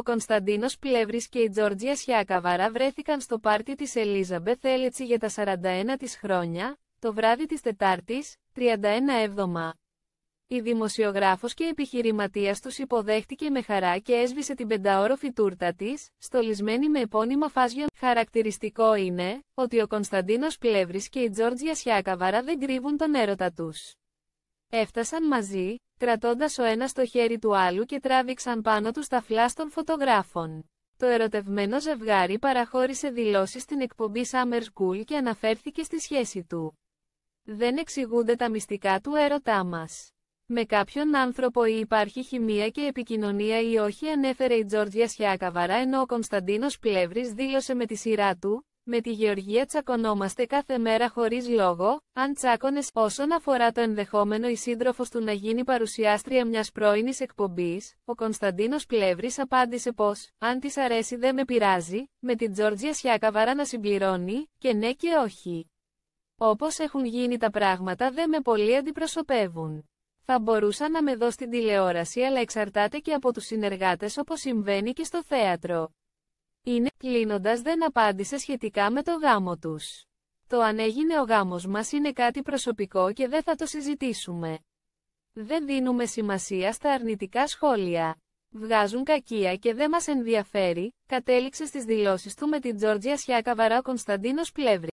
ο Κωνσταντίνος Πλεύρης και η Τζόρτζια Σιάκαβαρα βρέθηκαν στο πάρτι της Ελίζαμπεθ Έλετσι για τα 41 της χρόνια, το βράδυ της τετάρτης, 31 Εβδομα. Η δημοσιογράφος και επιχειρηματίας τους υποδέχτηκε με χαρά και έσβησε την πενταόροφη τούρτα της, στολισμένη με επώνυμα Φάζιον. Χαρακτηριστικό είναι, ότι ο Κωνσταντίνος Πλεύρης και η Τζόρτζια Σιάκαβαρα δεν κρύβουν τον έρωτα τους. Έφτασαν μαζί, κρατώντας ο ένας το χέρι του άλλου και τράβηξαν πάνω τους τα φλάς των φωτογράφων. Το ερωτευμένο ζευγάρι παραχώρησε δηλώσεις στην εκπομπή Summer School και αναφέρθηκε στη σχέση του. Δεν εξηγούνται τα μυστικά του έρωτά μας. Με κάποιον άνθρωπο ή υπάρχει χημεία και επικοινωνία ή όχι ανέφερε η Τζόρτζια Σιάκαβαρα ενώ ο Κωνσταντίνος Πλεύρης δήλωσε με τη σειρά του με τη γεωργία τσακωνόμαστε κάθε μέρα χωρίς λόγο, αν τσάκωνες Όσον αφορά το ενδεχόμενο η σύντροφο του να γίνει παρουσιάστρια μιας πρωινη εκπομπής, ο Κωνσταντίνος Πλεύρης απάντησε πως, αν της αρέσει δεν με πειράζει, με την Τζόρτζια Σιάκαβαρα να συμπληρώνει, και ναι και όχι. Όπως έχουν γίνει τα πράγματα δεν με πολύ αντιπροσωπεύουν. Θα μπορούσα να με δω στην τηλεόραση αλλά εξαρτάται και από τους συνεργάτες όπως συμβαίνει και στο θέατρο. Είναι, κλείνοντας δεν απάντησε σχετικά με το γάμο τους. Το αν έγινε ο γάμος μας είναι κάτι προσωπικό και δεν θα το συζητήσουμε. Δεν δίνουμε σημασία στα αρνητικά σχόλια. Βγάζουν κακία και δεν μας ενδιαφέρει, κατέληξε στις δηλώσεις του με την Τζόρτζια Σιάκα Βαρά Κωνσταντίνος Πλεύρη.